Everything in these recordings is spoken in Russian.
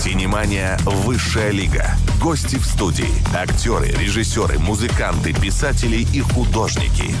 Синемания «Высшая лига». Гости в студии. Актеры, режиссеры, музыканты, писатели и художники.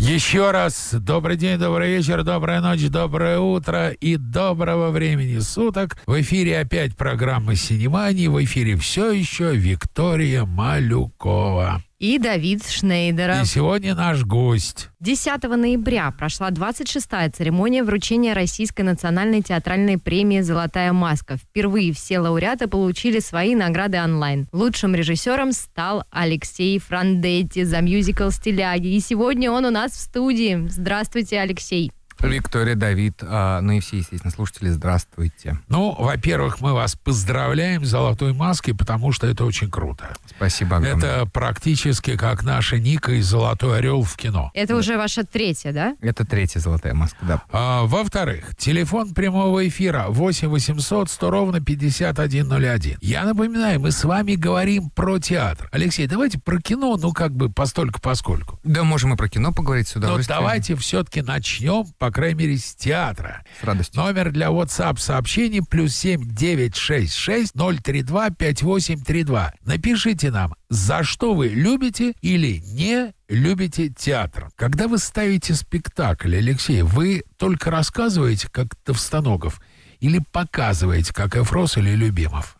Еще раз добрый день, добрый вечер, добрая ночь, доброе утро и доброго времени суток. В эфире опять программа «Синемани». В эфире все еще Виктория Малюкова и Давид Шнейдеров. И сегодня наш гость. 10 ноября прошла 26-я церемония вручения Российской национальной театральной премии «Золотая маска». Впервые все лауреаты получили свои награды онлайн. Лучшим режиссером стал Алексей Франдетти за мюзикл «Стиляги». И сегодня он у нас в студии. Здравствуйте, Алексей. Виктория, Давид, а, ну и все, естественно, слушатели, здравствуйте. Ну, во-первых, мы вас поздравляем с золотой маской, потому что это очень круто. Спасибо огромное. Это практически как наша Ника и «Золотой орел» в кино. Это да. уже ваша третья, да? Это третья золотая маска, да. А, во-вторых, телефон прямого эфира 8 800 100 ровно 5101. Я напоминаю, мы с вами говорим про театр. Алексей, давайте про кино, ну как бы постольку-поскольку. Да, можем и про кино поговорить сюда. Но давайте все-таки начнем, пока крайней мере, с театра. С радостью. Номер для WhatsApp сообщений плюс 7 966 032 5832. Напишите нам, за что вы любите или не любите театр. Когда вы ставите спектакль, Алексей, вы только рассказываете, как Товстоногов, или показываете, как Эфрос или Любимов?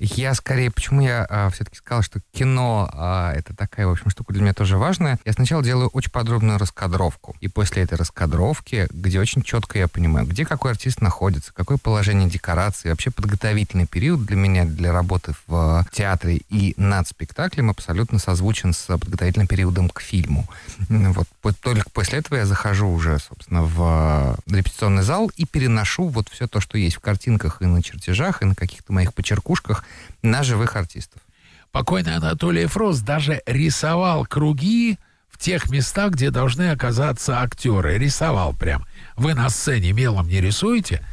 Я скорее, почему я а, все-таки сказал, что кино а, это такая, в общем, штука для меня тоже важная. Я сначала делаю очень подробную раскадровку. И после этой раскадровки, где очень четко я понимаю, где какой артист находится, какое положение декорации, вообще подготовительный период для меня, для работы в а, театре и над спектаклем абсолютно созвучен с подготовительным периодом к фильму. Вот только после этого я захожу уже, собственно, в а, репетиционный зал и переношу вот все то, что есть в картинках и на чертежах, и на каких-то моих почеркушках на живых артистов. Покойный Анатолий Фрост даже рисовал круги в тех местах, где должны оказаться актеры. Рисовал прям. Вы на сцене мелом не рисуете?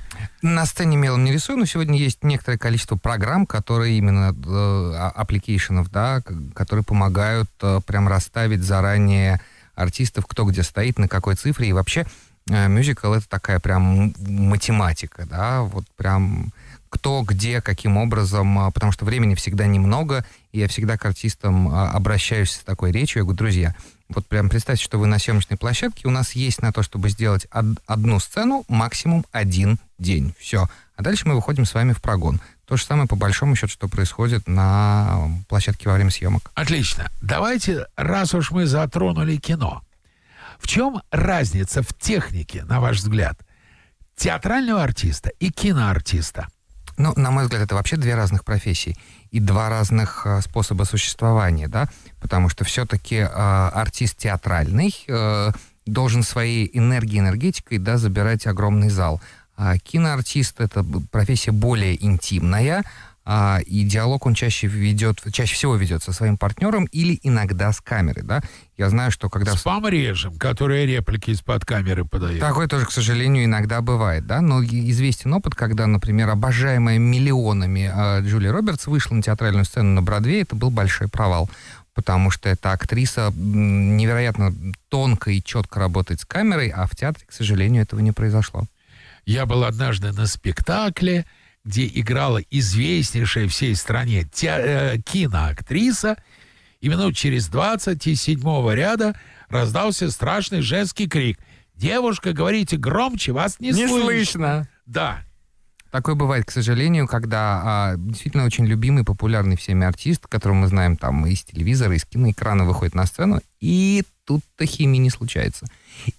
На сцене мелом не рисую, но сегодня есть некоторое количество программ, которые именно э, аппликейшенов, да, которые помогают э, прям расставить заранее артистов, кто где стоит, на какой цифре. И вообще э, мюзикл это такая прям математика, да, вот прям кто, где, каким образом, а, потому что времени всегда немного, и я всегда к артистам а, обращаюсь с такой речью, я говорю, друзья, вот прям представьте, что вы на съемочной площадке, у нас есть на то, чтобы сделать одну сцену, максимум один день, все. А дальше мы выходим с вами в прогон. То же самое, по большому счету, что происходит на площадке во время съемок. Отлично. Давайте, раз уж мы затронули кино, в чем разница в технике, на ваш взгляд, театрального артиста и киноартиста? Ну, на мой взгляд, это вообще две разных профессии и два разных э, способа существования, да, потому что все-таки э, артист театральный э, должен своей энергией, энергетикой, да, забирать огромный зал. А киноартист — это профессия более интимная, а, и диалог он чаще ведет, чаще всего ведет со своим партнером или иногда с камерой, да. Я знаю, что когда... С помрежем, которые реплики из-под камеры подают. Такое тоже, к сожалению, иногда бывает, да. Но известен опыт, когда, например, обожаемая миллионами э, Джулия Робертс вышла на театральную сцену на Бродвее, это был большой провал потому что эта актриса невероятно тонко и четко работает с камерой, а в театре, к сожалению, этого не произошло. Я был однажды на спектакле, где играла известнейшая всей стране те, э, киноактриса, и минут через 27 ряда раздался страшный женский крик. «Девушка, говорите громче, вас не, не слышно!» слышно. Да. Такое бывает, к сожалению, когда а, действительно очень любимый, популярный всеми артист, которого мы знаем там из телевизора, из киноэкрана, выходит на сцену, и тут-то химии не случается.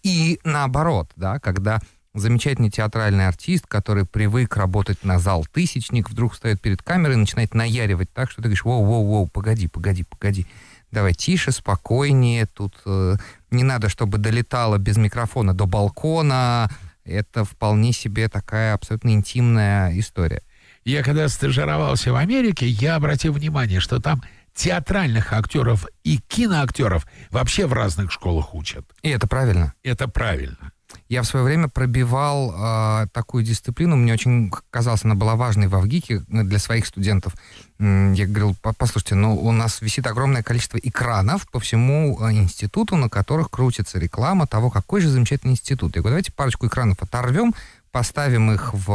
И наоборот, да, когда замечательный театральный артист, который привык работать на зал тысячник, вдруг встает перед камерой и начинает наяривать так, что ты говоришь, воу-воу-воу, погоди, погоди, погоди. Давай тише, спокойнее, тут э, не надо, чтобы долетало без микрофона до балкона. Это вполне себе такая абсолютно интимная история. Я когда стажировался в Америке, я обратил внимание, что там театральных актеров и киноактеров вообще в разных школах учат. И это правильно. Это правильно. Я в свое время пробивал э, такую дисциплину, мне очень казалось, она была важной в Авгике ну, для своих студентов. Я говорил, послушайте, ну у нас висит огромное количество экранов по всему а, институту, на которых крутится реклама того, какой же замечательный институт. Я говорю, давайте парочку экранов оторвем, поставим их в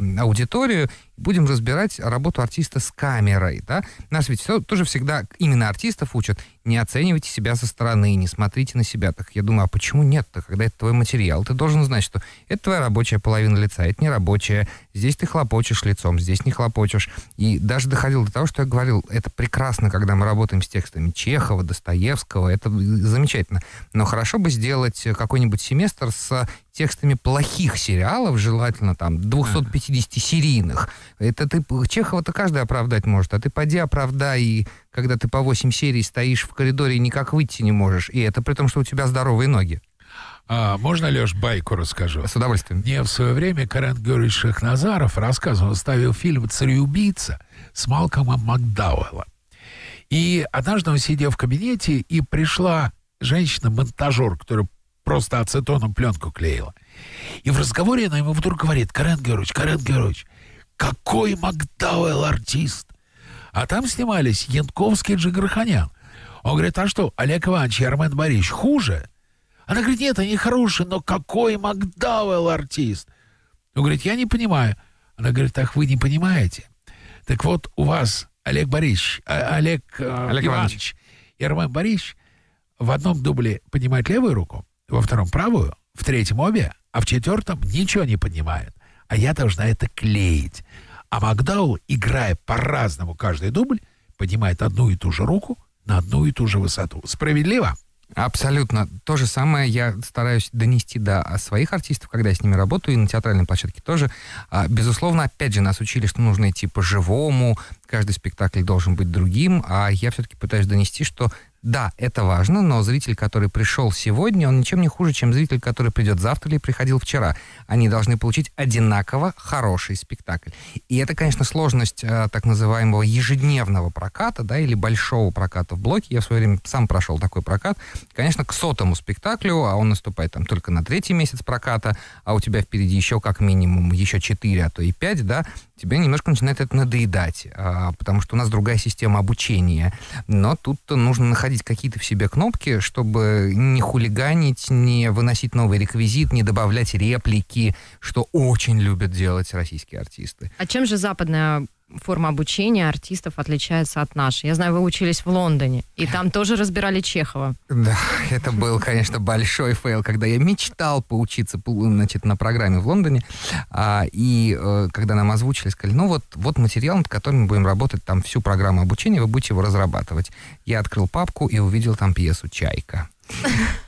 э, аудиторию, будем разбирать работу артиста с камерой, да. Нас ведь все, тоже всегда именно артистов учат. Не оценивайте себя со стороны, не смотрите на себя. Так я думаю, а почему нет-то, когда это твой материал? Ты должен знать, что это твоя рабочая половина лица, это не рабочая, Здесь ты хлопочешь лицом, здесь не хлопочешь. И даже доходил до того, что я говорил, это прекрасно, когда мы работаем с текстами Чехова, Достоевского, это замечательно. Но хорошо бы сделать какой-нибудь семестр с текстами плохих сериалов, желательно там 250-серийных. Это ты, Чехова-то каждый оправдать может, а ты поди оправдай, и когда ты по 8 серий стоишь в коридоре и никак выйти не можешь, и это при том, что у тебя здоровые ноги. А, можно, Леш, байку расскажу? С удовольствием. Мне в свое время Карен Георгиевич Шахназаров рассказывал, ставил фильм «Цареубийца» с Малкомом Макдауэллом. И однажды он сидел в кабинете, и пришла женщина-монтажер, которая просто ацетоном пленку клеила. И в разговоре она ему вдруг говорит, «Карен Георгиевич, Карен Георгиевич, какой Макдауэлл артист!» А там снимались Янковский и Джигарханян. Он говорит, а что, Олег Иванович и Армен Борисович хуже? Она говорит, нет, они хорошие, но какой Макдауэлл артист? Он говорит, я не понимаю. Она говорит, так вы не понимаете. Так вот, у вас Олег Борисович, а, Олег, э, Олег Иванович и Роман Борисович в одном дубле поднимает левую руку, во втором правую, в третьем обе, а в четвертом ничего не поднимает. А я должна это клеить. А Макдау, играя по-разному каждый дубль, поднимает одну и ту же руку на одну и ту же высоту. Справедливо? Абсолютно. То же самое я стараюсь донести до а, своих артистов, когда я с ними работаю, и на театральной площадке тоже. А, безусловно, опять же, нас учили, что нужно идти по-живому, каждый спектакль должен быть другим, а я все-таки пытаюсь донести, что да, это важно, но зритель, который пришел сегодня, он ничем не хуже, чем зритель, который придет завтра или приходил вчера. Они должны получить одинаково хороший спектакль. И это, конечно, сложность э, так называемого ежедневного проката, да, или большого проката в блоке. Я в свое время сам прошел такой прокат. Конечно, к сотому спектаклю, а он наступает там только на третий месяц проката, а у тебя впереди еще как минимум еще четыре, а то и пять, да, тебе немножко начинает это надоедать, а, потому что у нас другая система обучения. Но тут нужно находить какие-то в себе кнопки, чтобы не хулиганить, не выносить новый реквизит, не добавлять реплики, что очень любят делать российские артисты. А чем же западная форма обучения артистов отличается от нашей. Я знаю, вы учились в Лондоне, и там тоже разбирали Чехова. Да, это был, конечно, большой фейл, когда я мечтал поучиться значит, на программе в Лондоне, а, и э, когда нам озвучили, сказали, ну вот, вот материал, над которым мы будем работать, там всю программу обучения, вы будете его разрабатывать. Я открыл папку и увидел там пьесу «Чайка».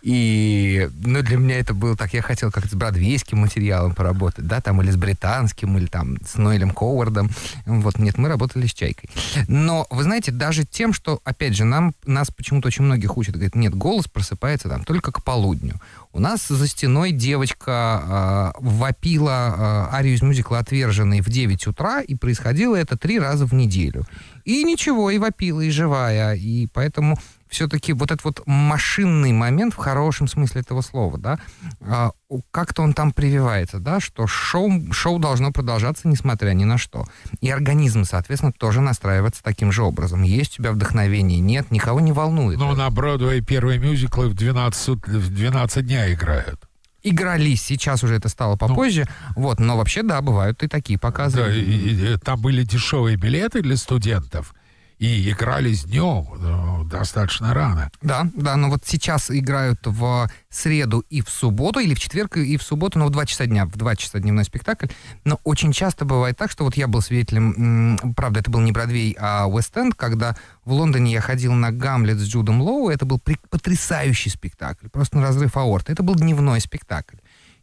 И, ну, для меня это было так, я хотел как-то с бродвейским материалом поработать, да, там, или с британским, или там с Ноэлем Ховардом. Вот, нет, мы работали с Чайкой. Но, вы знаете, даже тем, что, опять же, нам, нас почему-то очень многих учат, говорят, нет, голос просыпается там только к полудню. У нас за стеной девочка э, вопила э, арию из мюзикла «Отверженный» в 9 утра, и происходило это три раза в неделю. И ничего, и вопила, и живая. И поэтому все-таки вот этот вот машинный момент в хорошем смысле этого слова, да, а, как-то он там прививается, да, что шоу, шоу должно продолжаться, несмотря ни на что. И организм, соответственно, тоже настраивается таким же образом. Есть у тебя вдохновение, нет, никого не волнует. Ну, на Бродвее первые мюзиклы в 12, в 12 дня играют игрались, сейчас уже это стало ну. попозже. Ну, вот, но вообще, да, бывают и такие показы. Да, и, и, там были дешевые билеты для студентов, и играли с днем э, достаточно рано. Да, да, но вот сейчас играют в среду и в субботу, или в четверг и в субботу, но в 2 часа дня, в 2 часа дневной спектакль. Но очень часто бывает так, что вот я был свидетелем, правда, это был не Бродвей, а Уэст-Энд, когда в Лондоне я ходил на «Гамлет» с Джудом Лоу, это был потрясающий спектакль, просто на разрыв аорты. Это был дневной спектакль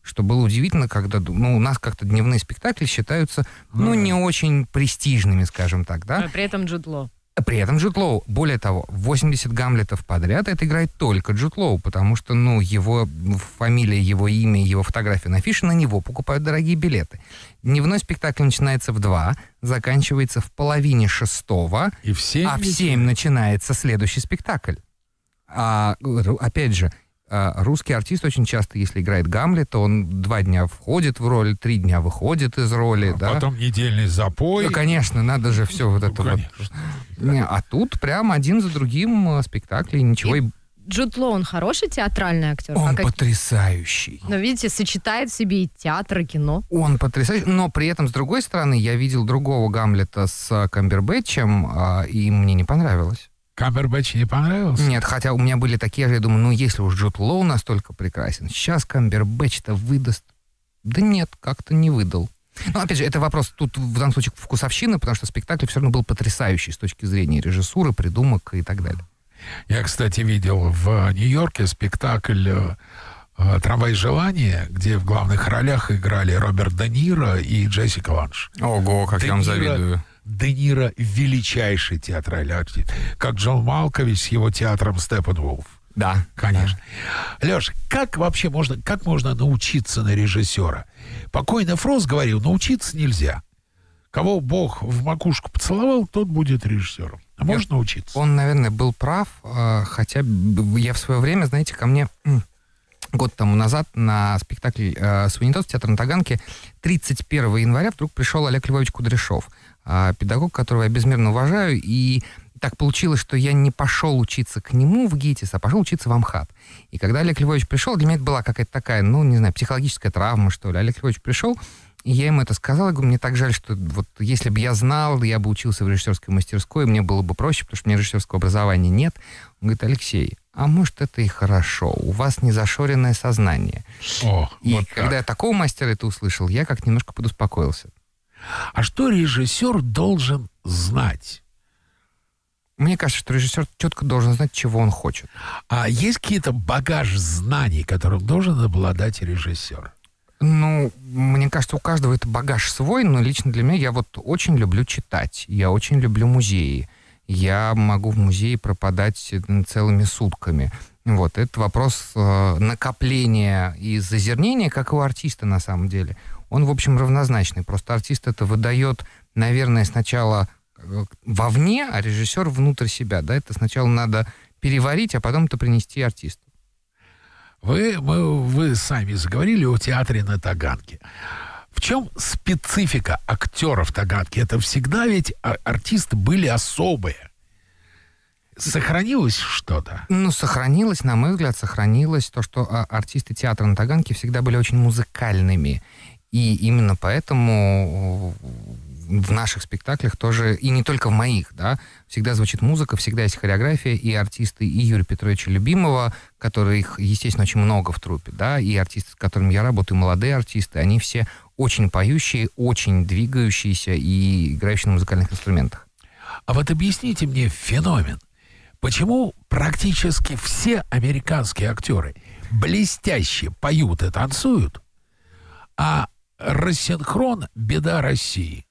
что было удивительно, когда ну, у нас как-то дневные спектакли считаются, ну, не очень престижными, скажем так, да? Но а при этом Джудло. При этом Джуд Лоу, более того, 80 Гамлетов подряд это играет только Джуд Лоу, потому что, ну, его фамилия, его имя, его фотография на фише, на него покупают дорогие билеты. Дневной спектакль начинается в 2, заканчивается в половине шестого, И в 7 а в 7 начинается следующий спектакль. А, опять же, а, русский артист очень часто, если играет Гамлет, то он два дня входит в роль, три дня выходит из роли. А да? Потом недельный запой. Ну, конечно, надо же все вот ну, это ну, вот. Не, а тут прям один за другим э, спектакли, ничего и... Джуд Ло, он хороший театральный актер? Он а как... потрясающий. Но, видите, сочетает в себе и театр, и кино. Он потрясающий, но при этом, с другой стороны, я видел другого Гамлета с Камбербэтчем, а, и мне не понравилось. Камбербэтч не понравился? Нет, хотя у меня были такие же, я думаю, ну если уж Джуд Лоу настолько прекрасен, сейчас Камбербэтч-то выдаст. Да нет, как-то не выдал. Ну, опять же, это вопрос тут в данном случае вкусовщины, потому что спектакль все равно был потрясающий с точки зрения режиссуры, придумок и так далее. Я, кстати, видел в э, Нью-Йорке спектакль э, э, «Трамвай желания», где в главных ролях играли Роберт Де Ниро и Джессика Ланш. Ого, как Де я вам завидую Де Ниро — величайший театральный артист, как Джон Малкович с его театром Степан Волф. Да, конечно. Да. Леш, как вообще можно, как можно научиться на режиссера? Покойный Фрос говорил, научиться нельзя. Кого Бог в макушку поцеловал, тот будет режиссером. А Леш, можно учиться? Он, наверное, был прав, э, хотя я в свое время, знаете, ко мне год тому назад на спектакль э, «Суинитос» в Театре на Таганке 31 января вдруг пришел Олег Львович Кудряшов. А, педагог, которого я безмерно уважаю, и так получилось, что я не пошел учиться к нему в ГИТИС, а пошел учиться в Амхат. И когда Олег Львович пришел, для меня это была какая-то такая, ну, не знаю, психологическая травма, что ли. Олег Львович пришел, и я ему это сказал, я говорю, мне так жаль, что вот если бы я знал, я бы учился в режиссерской мастерской, мне было бы проще, потому что у меня режиссерского образования нет. Он говорит, Алексей, а может, это и хорошо, у вас незашоренное сознание. О, и вот когда так. я такого мастера это услышал, я как немножко подуспокоился. А что режиссер должен знать? Мне кажется, что режиссер четко должен знать, чего он хочет. А есть какие-то багаж знаний, которым должен обладать режиссер? Ну, мне кажется, у каждого это багаж свой, но лично для меня я вот очень люблю читать, я очень люблю музеи. Я могу в музее пропадать э, целыми сутками. Вот, это вопрос э, накопления и зазернения, как у артиста на самом деле он, в общем, равнозначный. Просто артист это выдает, наверное, сначала э, вовне, а режиссер внутрь себя. Да? Это сначала надо переварить, а потом это принести артисту. Вы, мы вы сами заговорили о театре на Таганке. В чем специфика актеров Таганки? Это всегда ведь а, артисты были особые. Сохранилось что-то? Ну, сохранилось, на мой взгляд, сохранилось то, что а, артисты театра на Таганке всегда были очень музыкальными. И именно поэтому э, в наших спектаклях тоже, и не только в моих, да, всегда звучит музыка, всегда есть хореография, и артисты, и Юрия Петровича Любимого, которых, естественно, очень много в трупе, да, и артисты, с которыми я работаю, молодые артисты, они все очень поющие, очень двигающиеся и играющие на музыкальных инструментах. А вот объясните мне феномен. Почему практически все американские актеры блестяще поют и танцуют, а рассинхрон – беда России.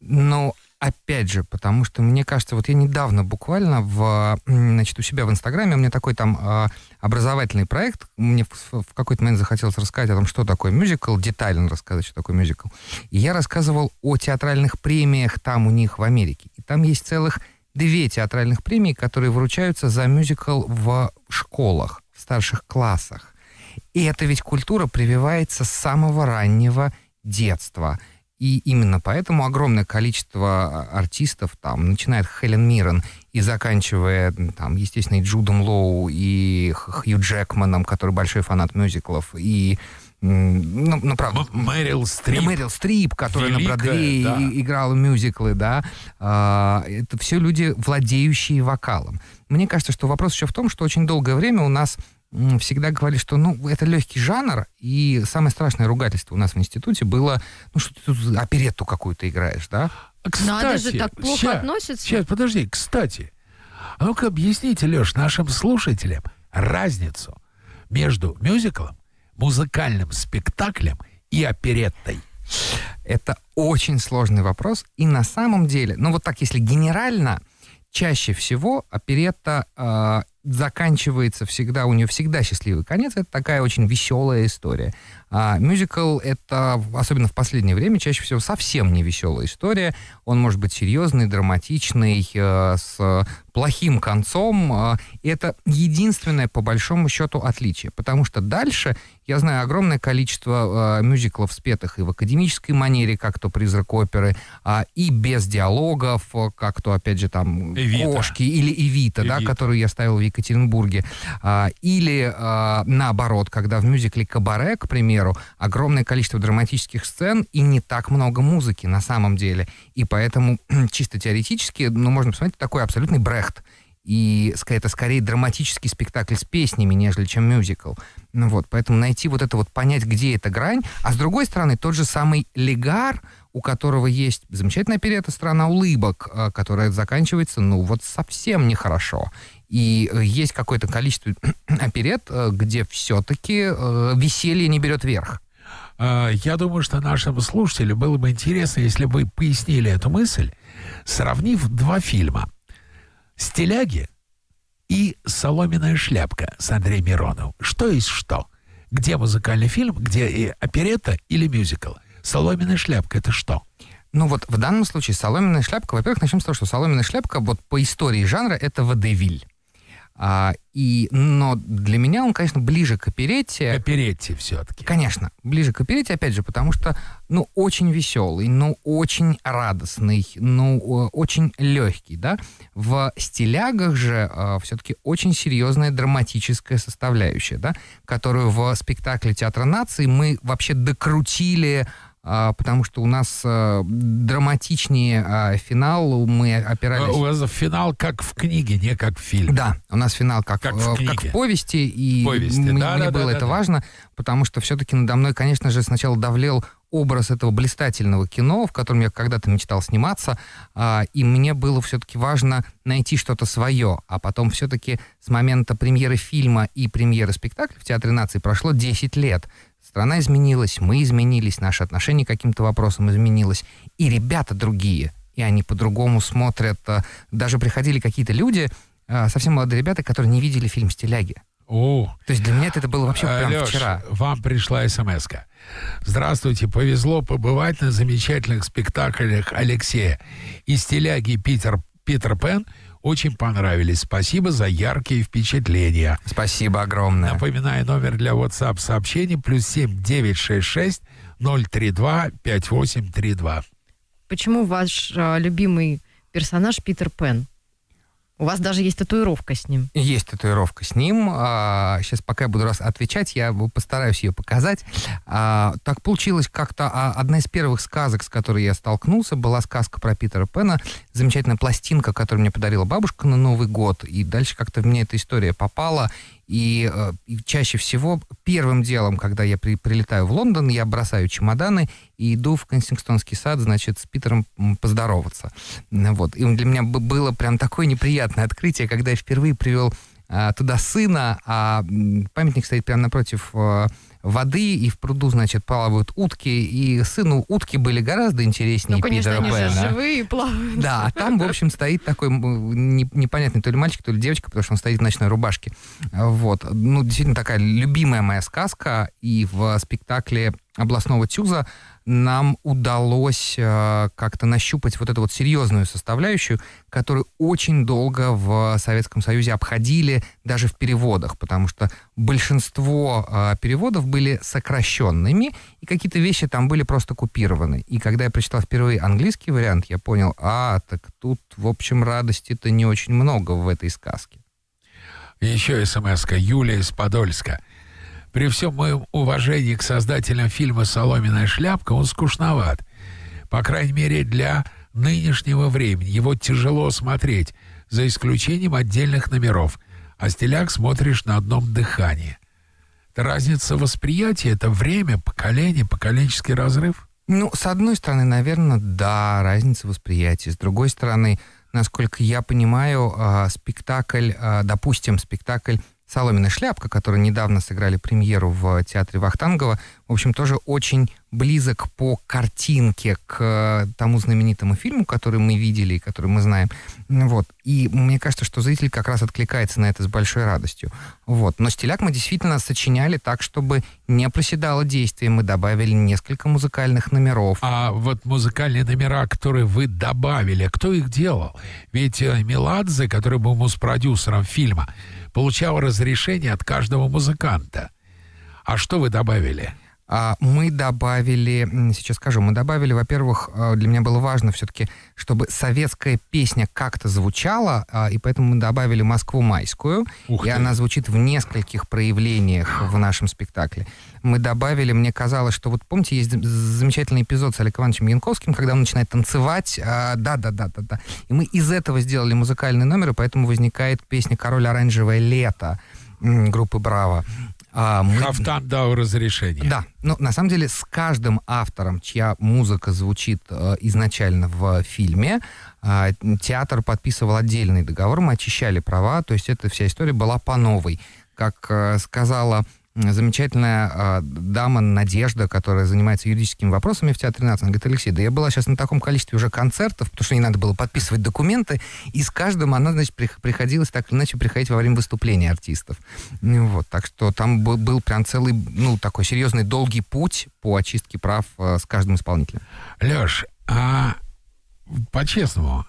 Ну, опять же, потому что мне кажется, вот я недавно буквально в, значит, у себя в Инстаграме, у меня такой там а, образовательный проект, мне в, в какой-то момент захотелось рассказать о том, что такое мюзикл, детально рассказать, что такое мюзикл. И я рассказывал о театральных премиях там у них в Америке. И там есть целых две театральных премии, которые вручаются за мюзикл в школах, в старших классах. И это ведь культура прививается с самого раннего детства. И именно поэтому огромное количество а, артистов, там, начиная от Хелен Миррен и заканчивая, там, естественно, и Джудом Лоу, и Хью Джекманом, который большой фанат мюзиклов, и ну, ну правда. Мэрил Стрип. Мэрил Стрип, которая Великая, на Бродвее да. играла мюзиклы, да. А, это все люди, владеющие вокалом. Мне кажется, что вопрос еще в том, что очень долгое время у нас всегда говорили, что ну, это легкий жанр, и самое страшное ругательство у нас в институте было, ну, что ты тут оперетту какую-то играешь, да? А, ну, а кстати, Надо же так плохо ща, относится. Сейчас, подожди, кстати, а ну-ка объясните, Леш, нашим слушателям разницу между мюзиклом, музыкальным спектаклем и опереттой. Это очень сложный вопрос, и на самом деле, ну вот так, если генерально, чаще всего оперетта э, заканчивается всегда, у нее всегда счастливый конец. Это такая очень веселая история. А мюзикл — это, особенно в последнее время, чаще всего совсем не веселая история. Он может быть серьезный, драматичный, э, с плохим концом. А, и это единственное, по большому счету, отличие. Потому что дальше я знаю огромное количество э, мюзиклов спетых и в академической манере, как то «Призрак оперы», э, и без диалогов, как то, опять же, там, Эвита. «Кошки» или «Эвита», Эвита. да, которую я ставил в Екатеринбурге. А, или а, наоборот, когда в мюзикле «Кабаре», к примеру, огромное количество драматических сцен и не так много музыки на самом деле. И поэтому чисто теоретически, ну, можно посмотреть, такой абсолютный брехт. И это скорее драматический спектакль с песнями, нежели чем мюзикл. Ну вот, поэтому найти вот это вот, понять, где эта грань. А с другой стороны, тот же самый Легар, у которого есть замечательная перета «Страна улыбок», а, которая заканчивается, ну, вот совсем нехорошо. И э, есть какое-то количество оперет, э, где все-таки э, веселье не берет верх. А, я думаю, что нашим слушателям было бы интересно, если бы вы пояснили эту мысль, сравнив два фильма. «Стиляги» и «Соломенная шляпка» с Андреем Мироновым. Что есть что? Где музыкальный фильм, где и оперетта или мюзикл? «Соломенная шляпка» — это что? Ну вот в данном случае «Соломенная шляпка», во-первых, начнем с того, что «Соломенная шляпка» вот по истории жанра — это водевиль. А, и, но для меня он, конечно, ближе к оперетте. К оперетте все-таки. Конечно, ближе к оперетте, опять же, потому что, ну, очень веселый, ну, очень радостный, ну, очень легкий, да. В стилягах же а, все-таки очень серьезная драматическая составляющая, да, которую в спектакле Театра нации мы вообще докрутили а, потому что у нас э, драматичнее а, финал, мы опирались... У вас финал как в книге, не как в фильме. Да, у нас финал как, как, в, э, книге. как в повести, и повести. мне, да, мне да, было да, это да, важно, потому что все-таки надо мной, конечно же, сначала давлел образ этого блистательного кино, в котором я когда-то мечтал сниматься, а, и мне было все-таки важно найти что-то свое, а потом все-таки с момента премьеры фильма и премьеры спектакля в Театре нации прошло 10 лет. Страна изменилась, мы изменились, наше отношение к каким-то вопросам изменилось, и ребята другие, и они по-другому смотрят. А, даже приходили какие-то люди, а, совсем молодые ребята, которые не видели фильм «Стиляги». О, То есть для меня это было вообще прям Леш, вчера. вам пришла смс -ка. Здравствуйте, повезло побывать на замечательных спектаклях Алексея. Из «Стиляги» Питер, Питер Пен – очень понравились. Спасибо за яркие впечатления. Спасибо огромное. Напоминаю, номер для WhatsApp сообщений плюс 7966 032 5832. Почему ваш а, любимый персонаж Питер Пен? У вас даже есть татуировка с ним. Есть татуировка с ним. Сейчас, а, пока я буду раз отвечать, я постараюсь ее показать. А, так получилось как-то... А, одна из первых сказок, с которой я столкнулся, была сказка про Питера Пена. Замечательная пластинка, которую мне подарила бабушка на Новый год. И дальше как-то в меня эта история попала. И, э, и чаще всего первым делом, когда я при, прилетаю в Лондон, я бросаю чемоданы и иду в Кенсингтонский сад, значит, с Питером поздороваться. Вот. И для меня было прям такое неприятное открытие, когда я впервые привел а, туда сына, а памятник стоит прямо напротив а, воды, и в пруду, значит, плавают утки, и сыну утки были гораздо интереснее Ну, конечно, Питера они Пэна. же живые плавают. Да, а там, в общем, стоит такой непонятный то ли мальчик, то ли девочка, потому что он стоит в ночной рубашке. Вот. Ну, действительно, такая любимая моя сказка, и в спектакле областного тюза нам удалось э, как-то нащупать вот эту вот серьезную составляющую, которую очень долго в Советском Союзе обходили даже в переводах, потому что большинство э, переводов были сокращенными, и какие-то вещи там были просто купированы. И когда я прочитал впервые английский вариант, я понял, а, так тут, в общем, радости-то не очень много в этой сказке. Еще смс-ка Юлия из Подольска – при всем моем уважении к создателям фильма «Соломенная шляпка» он скучноват. По крайней мере, для нынешнего времени его тяжело смотреть, за исключением отдельных номеров. А стиляк смотришь на одном дыхании. Это разница восприятия — это время, поколение, поколенческий разрыв. Ну, с одной стороны, наверное, да, разница восприятия. С другой стороны, насколько я понимаю, а, спектакль, а, допустим, спектакль «Соломенная шляпка», которые недавно сыграли премьеру в театре Вахтангова, в общем, тоже очень близок по картинке к э, тому знаменитому фильму, который мы видели и который мы знаем. Вот. И мне кажется, что зритель как раз откликается на это с большой радостью. Вот. Но стиляк мы действительно сочиняли так, чтобы не проседало действие. Мы добавили несколько музыкальных номеров. А вот музыкальные номера, которые вы добавили, кто их делал? Ведь э, Меладзе, который был муз-продюсером фильма, получал разрешение от каждого музыканта. А что вы добавили? — а мы добавили, сейчас скажу, мы добавили, во-первых, э, для меня было важно все-таки, чтобы советская песня как-то звучала, а, и поэтому мы добавили Москву майскую, Ух и ты. она звучит в нескольких проявлениях в нашем спектакле. Мы добавили, мне казалось, что вот помните, есть замечательный эпизод с Олегом Ивановичем Янковским, когда он начинает танцевать, а, да-да-да-да-да. И мы из этого сделали музыкальный номер, и поэтому возникает песня «Король оранжевое лето» группы «Браво». А мы... Хафтан дал разрешение. Да, но ну, на самом деле с каждым автором, чья музыка звучит э, изначально в фильме, э, театр подписывал отдельный договор, мы очищали права, то есть эта вся история была по новой. Как э, сказала замечательная э, дама Надежда, которая занимается юридическими вопросами в Театре нации, она говорит, Алексей, да я была сейчас на таком количестве уже концертов, потому что не надо было подписывать документы, и с каждым она, значит, приходилось так или иначе приходить во время выступления артистов. Ну вот, так что там был, был прям целый, ну, такой серьезный долгий путь по очистке прав э, с каждым исполнителем. Леш, а по-честному,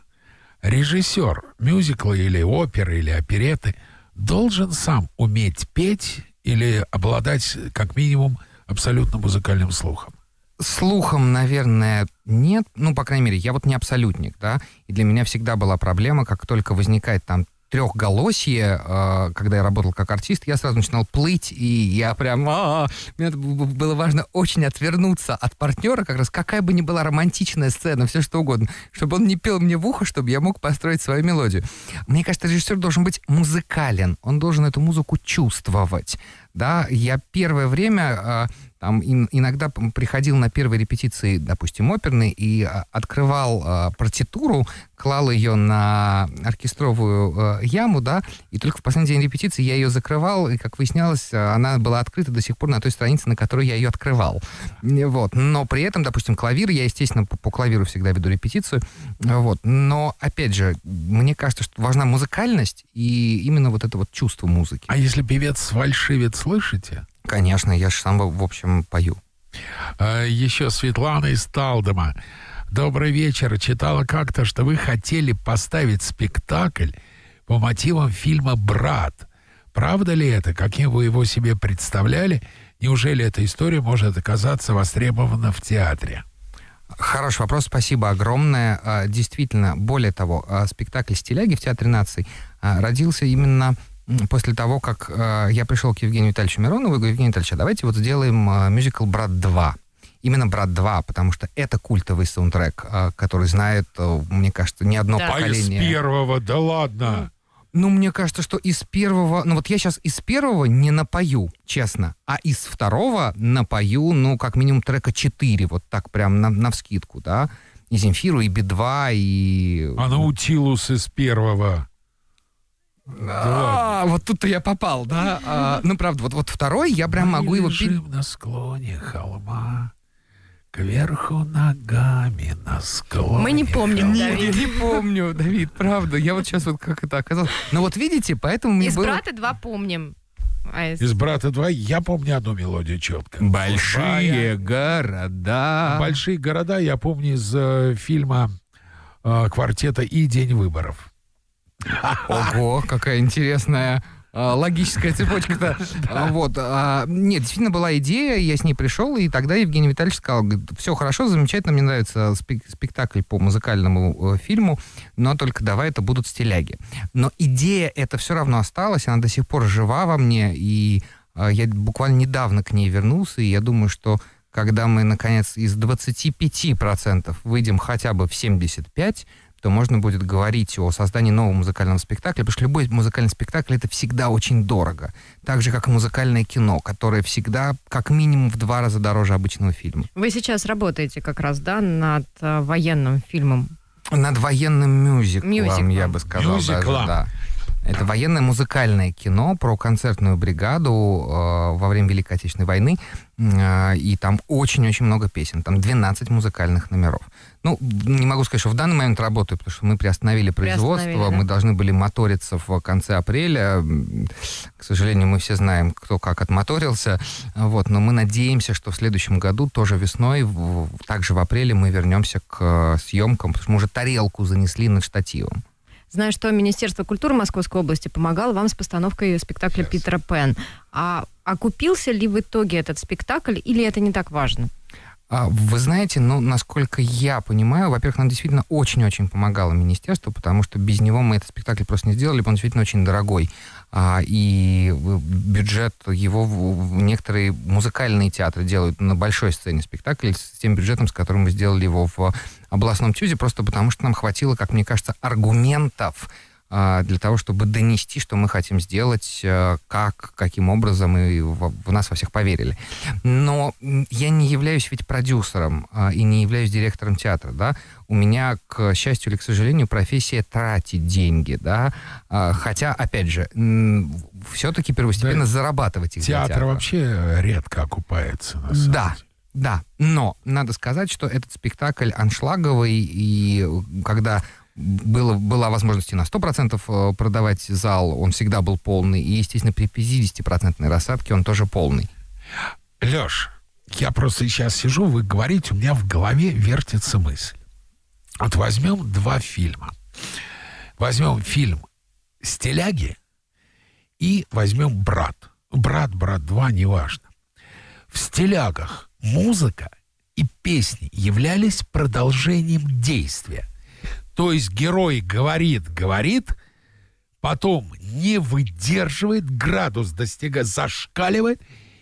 режиссер мюзикла или оперы или опереты должен сам уметь петь или обладать как минимум абсолютно музыкальным слухом? Слухом, наверное, нет. Ну, по крайней мере, я вот не абсолютник, да. И для меня всегда была проблема, как только возникает там трехголосье, э, когда я работал как артист, я сразу начинал плыть, и я прям... А -а -а, мне было важно очень отвернуться от партнера, как раз какая бы ни была романтичная сцена, все что угодно, чтобы он не пел мне в ухо, чтобы я мог построить свою мелодию. Мне кажется, режиссер должен быть музыкален, он должен эту музыку чувствовать. Да, я первое время... Э, там иногда приходил на первые репетиции, допустим, оперные, и а, открывал а, партитуру, клал ее на оркестровую э, яму, да, и только в последний день репетиции я ее закрывал, и, как выяснялось, э, она была открыта до сих пор на той странице, на которой я ее открывал. Вот. Но при этом, допустим, клавир, я, естественно, по, по клавиру всегда веду репетицию, вот. Но, опять же, мне кажется, что важна музыкальность и именно вот это вот чувство музыки. А если певец фальшивит, слышите? Конечно, я же сам, в общем, пою. А, Еще Светлана из Талдома. Добрый вечер. Читала как-то, что вы хотели поставить спектакль по мотивам фильма «Брат». Правда ли это? Каким вы его себе представляли? Неужели эта история может оказаться востребована в театре? Хороший вопрос, спасибо огромное. А, действительно, более того, а, спектакль «Стиляги» в Театре наций родился именно после того, как э, я пришел к Евгению Витальевичу Миронову и говорю, Евгений Витальевич, а давайте вот сделаем э, мюзикл «Брат 2». Именно «Брат 2», потому что это культовый саундтрек, э, который знает, э, мне кажется, не одно да. поколение. А из первого, да ладно! Ну, ну, мне кажется, что из первого... Ну, вот я сейчас из первого не напою, честно. А из второго напою, ну, как минимум трека 4, вот так прям на, навскидку, да? И Земфиру, и Би-2, и... А Наутилус из первого? А, вот тут-то я попал, да? А, ну, правда, вот, вот второй я прям Мы могу его... Лежим на склоне холма, кверху ногами на склоне. Мы не помним, не, Давид. Я не помню, Давид, правда. Я вот сейчас вот как это оказалось. Ну вот видите, поэтому... Из было... брата два помним. А из... из брата два. я помню одну мелодию четко. Большие Большая. города. Большие города я помню из э, фильма э, квартета и День выборов. Ого, какая интересная а, логическая цепочка-то. А, вот. А, нет, действительно была идея, я с ней пришел, и тогда Евгений Витальевич сказал, все хорошо, замечательно, мне нравится спектакль по музыкальному э, фильму, но только давай это будут стиляги. Но идея это все равно осталась, она до сих пор жива во мне, и я буквально недавно к ней вернулся, и я думаю, что когда мы, наконец, из 25% выйдем хотя бы в 75%, то можно будет говорить о создании нового музыкального спектакля, потому что любой музыкальный спектакль это всегда очень дорого. Так же, как и музыкальное кино, которое всегда как минимум в два раза дороже обычного фильма. Вы сейчас работаете как раз, да, над э, военным фильмом? Над военным мюзиклом, мюзиклом. я бы сказал. Мюзиклом. Даже, да. Это военное музыкальное кино про концертную бригаду э, во время Великой Отечественной войны. Э, и там очень-очень много песен. Там 12 музыкальных номеров. Ну, не могу сказать, что в данный момент работаю, потому что мы приостановили, приостановили производство, да? мы должны были моториться в конце апреля. К сожалению, мы все знаем, кто как отмоторился. Вот, но мы надеемся, что в следующем году, тоже весной, также в апреле мы вернемся к э, съемкам, потому что мы уже тарелку занесли над штативом. Знаю, что Министерство культуры Московской области помогало вам с постановкой спектакля yes. Питера Пен. А окупился ли в итоге этот спектакль, или это не так важно? А, вы знаете, ну, насколько я понимаю, во-первых, нам действительно очень-очень помогало министерство, потому что без него мы этот спектакль просто не сделали, он действительно очень дорогой. А, и э, бюджет его некоторые музыкальные театры делают на большой сцене спектакль с тем бюджетом, с которым мы сделали его в областном тюзе, просто потому что нам хватило, как мне кажется, аргументов а, для того, чтобы донести, что мы хотим сделать, э, как, каким образом, и в, нас во всех поверили. Но я не являюсь ведь продюсером а, и не являюсь директором театра, да. У меня, к счастью или к сожалению, профессия тратить деньги, да. А, хотя, опять же, все-таки первостепенно да, зарабатывать их театр для театра. вообще редко окупается, на самом да. деле. Да, но надо сказать, что этот спектакль аншлаговый, и когда было, была возможность и на 100% э, продавать зал, он всегда был полный, и, естественно, при 50% рассадке он тоже полный. Лёш, я просто сейчас сижу, вы говорите, у меня в голове вертится мысль. Вот возьмем два фильма. Возьмем фильм «Стиляги» и возьмем «Брат». «Брат», «Брат 2», неважно. В «Стилягах» музыка и песни являлись продолжением действия – то есть герой говорит, говорит, потом не выдерживает, градус достига зашкаливает,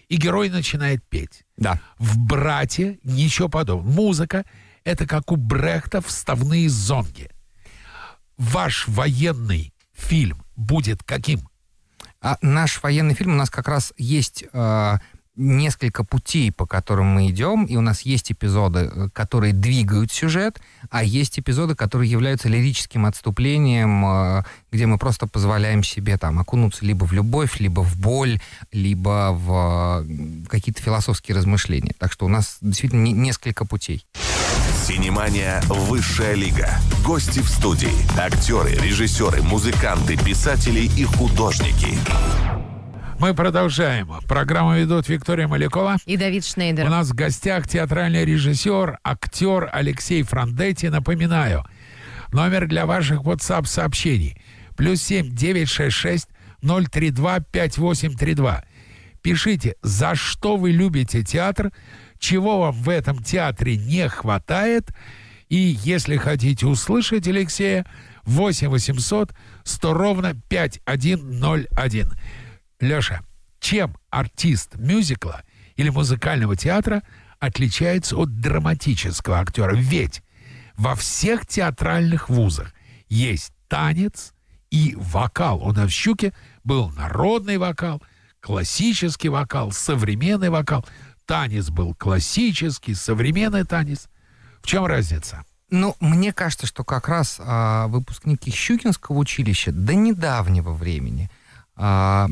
и герой начинает петь. Да. В «Брате» ничего подобного. Музыка — это как у Брехта вставные зонги. Ваш военный фильм будет каким? А наш военный фильм у нас как раз есть э, несколько путей, по которым мы идем, и у нас есть эпизоды, э, которые двигают сюжет, а есть эпизоды, которые являются лирическим отступлением, э, где мы просто позволяем себе там окунуться либо в любовь, либо в боль, либо в какие-то философские размышления. Так что у нас действительно несколько путей. Синемания «Высшая лига». Гости в студии, актеры, режиссеры, музыканты, писатели и художники. Мы продолжаем. Программу ведут Виктория Малякова и Давид Шнейдер. У нас в гостях театральный режиссер, актер Алексей Франдетти. Напоминаю, номер для ваших WhatsApp сообщений. Плюс 7 966 032 5832. Пишите, за что вы любите театр, чего вам в этом театре не хватает. И если хотите услышать Алексея, 8 800 100 ровно 5101. Лёша, чем артист мюзикла или музыкального театра отличается от драматического актера? Ведь во всех театральных вузах есть танец и вокал. У нас в «Щуке» был народный вокал, классический вокал, современный вокал. Танец был классический, современный танец. В чем разница? Ну, мне кажется, что как раз а, выпускники Щукинского училища до недавнего времени – а,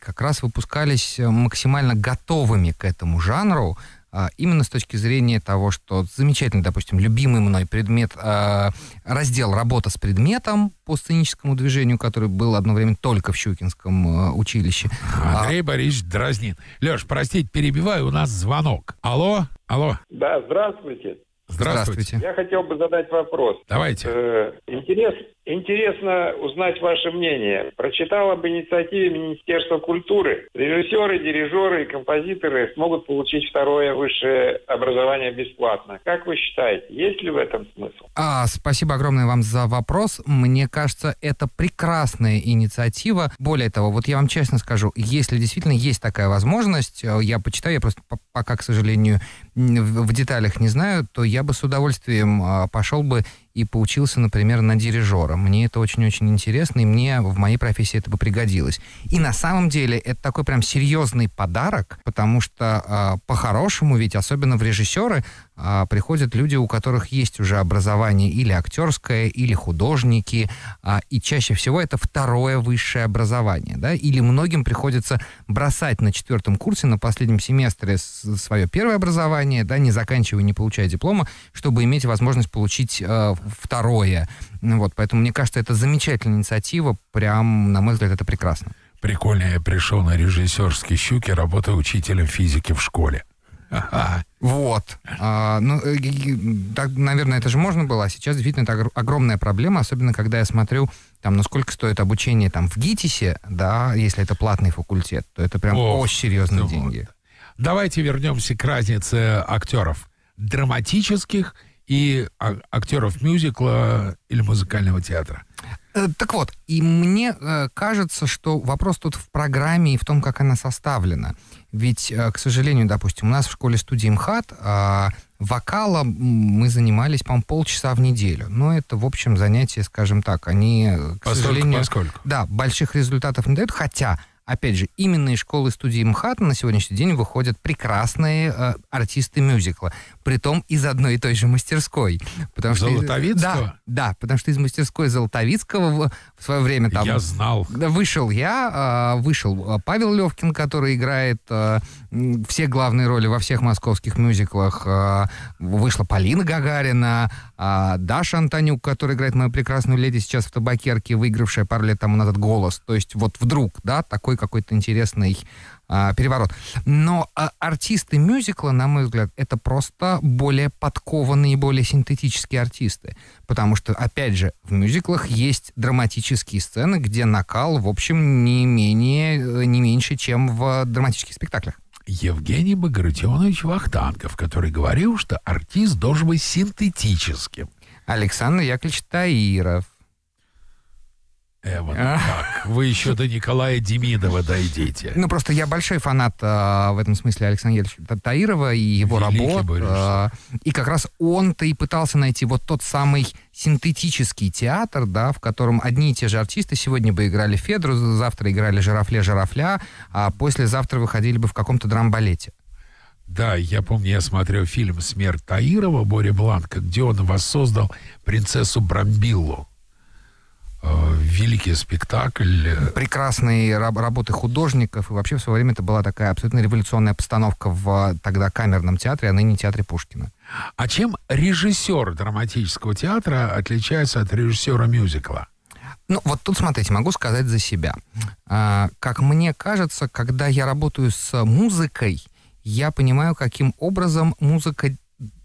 как раз выпускались э, максимально готовыми к этому жанру, а, именно с точки зрения того, что замечательный, допустим, любимый мной предмет, а, раздел «Работа с предметом» по сценическому движению, который был одно время только в Щукинском э, училище. Андрей а... Борисович Дразнин. Леш, простите, перебиваю, у нас звонок. Алло, алло. Да, здравствуйте. Здравствуйте. Я хотел бы задать вопрос. Давайте. Э, интерес Интересно узнать ваше мнение. Прочитал об инициативе Министерства культуры. Режиссеры, дирижеры и композиторы смогут получить второе высшее образование бесплатно. Как вы считаете, есть ли в этом смысл? А, спасибо огромное вам за вопрос. Мне кажется, это прекрасная инициатива. Более того, вот я вам честно скажу, если действительно есть такая возможность, э, я почитаю, я просто пока, к сожалению, в деталях не знаю, то я бы с удовольствием а, пошел бы и поучился, например, на дирижера. Мне это очень-очень интересно, и мне в моей профессии это бы пригодилось. И на самом деле это такой прям серьезный подарок, потому что э, по-хорошему ведь, особенно в режиссеры, а, приходят люди, у которых есть уже образование или актерское, или художники, а, и чаще всего это второе высшее образование, да, или многим приходится бросать на четвертом курсе, на последнем семестре свое первое образование, да, не заканчивая, не получая диплома, чтобы иметь возможность получить э, второе. Вот, поэтому мне кажется, это замечательная инициатива, прям, на мой взгляд, это прекрасно. Прикольно, я пришел на режиссерский щуки, работаю учителем физики в школе. Вот. А, ну, э, так, наверное, это же можно было, а сейчас действительно это огромная проблема, особенно когда я смотрю, там, насколько стоит обучение там в ГИТИСе, да, если это платный факультет, то это прям О, очень серьезные вот. деньги. Давайте вернемся к разнице актеров. Драматических и а, актеров мюзикла или музыкального театра. Э, так вот, и мне э, кажется, что вопрос тут в программе и в том, как она составлена. Ведь, э, к сожалению, допустим, у нас в школе студии МХАТ а, вокала мы занимались, по-моему, полчаса в неделю. Но это, в общем, занятия, скажем так, они, к поскольку, сожалению... Поскольку. Да, больших результатов не дают, хотя Опять же, именно из школы студии МХАТ на сегодняшний день выходят прекрасные э, артисты мюзикла, притом из одной и той же мастерской. Потому Золотовицкого? Что, да, да, потому что из мастерской Золотовицкого в, в свое время там... Я знал. Вышел я, а, э, вышел Павел Левкин, который играет э, все главные роли во всех московских мюзиклах, э, вышла Полина Гагарина, а Даша Антонюк, которая играет мою прекрасную леди сейчас в табакерке, выигравшая пару лет тому назад голос. То есть вот вдруг, да, такой какой-то интересный а, переворот. Но а, артисты мюзикла, на мой взгляд, это просто более подкованные, более синтетические артисты. Потому что, опять же, в мюзиклах есть драматические сцены, где накал, в общем, не менее, э, не меньше, чем в драматических спектаклях. Евгений Багратионович Вахтанков, который говорил, что артист должен быть синтетическим. Александр Яковлевич Таиров. Эван, а? как? Вы еще до Николая Демидова дойдите. Ну, просто я большой фанат а, в этом смысле Александра Ельчича Таирова и его Великий работ. Борис. А, и как раз он-то и пытался найти вот тот самый синтетический театр, да, в котором одни и те же артисты сегодня бы играли Федру, завтра играли Жирафле Жирафля, а послезавтра выходили бы в каком-то драмбалете. Да, я помню, я смотрел фильм «Смерть Таирова» Боря Бланка, где он воссоздал принцессу Брамбиллу. Э, великий спектакль. Прекрасные раб- работы художников. И вообще в свое время это была такая абсолютно революционная постановка в тогда камерном театре, а ныне театре Пушкина. А чем режиссер драматического театра отличается от режиссера мюзикла? Ну, вот тут, смотрите, могу сказать за себя. А, как мне кажется, когда я работаю с музыкой, я понимаю, каким образом музыка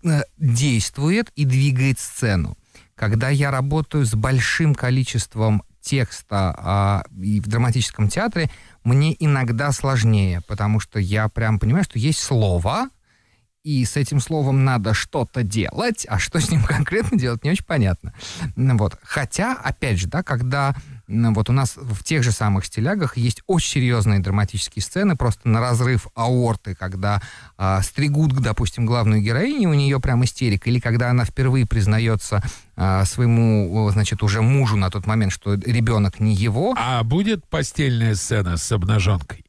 э, действует и двигает сцену. Когда я работаю с большим количеством текста а, и в драматическом театре, мне иногда сложнее, потому что я прям понимаю, что есть слово, и с этим словом надо что-то делать, а что с ним конкретно делать, не очень понятно. Ну вот. Хотя, опять же, да, когда вот у нас в тех же самых стилягах есть очень серьезные драматические сцены, просто на разрыв аорты, когда э, стригут, допустим, главную героиню, у нее прям истерика, или когда она впервые признается э, своему, значит, уже мужу на тот момент, что ребенок не его. А будет постельная сцена с обнаженкой?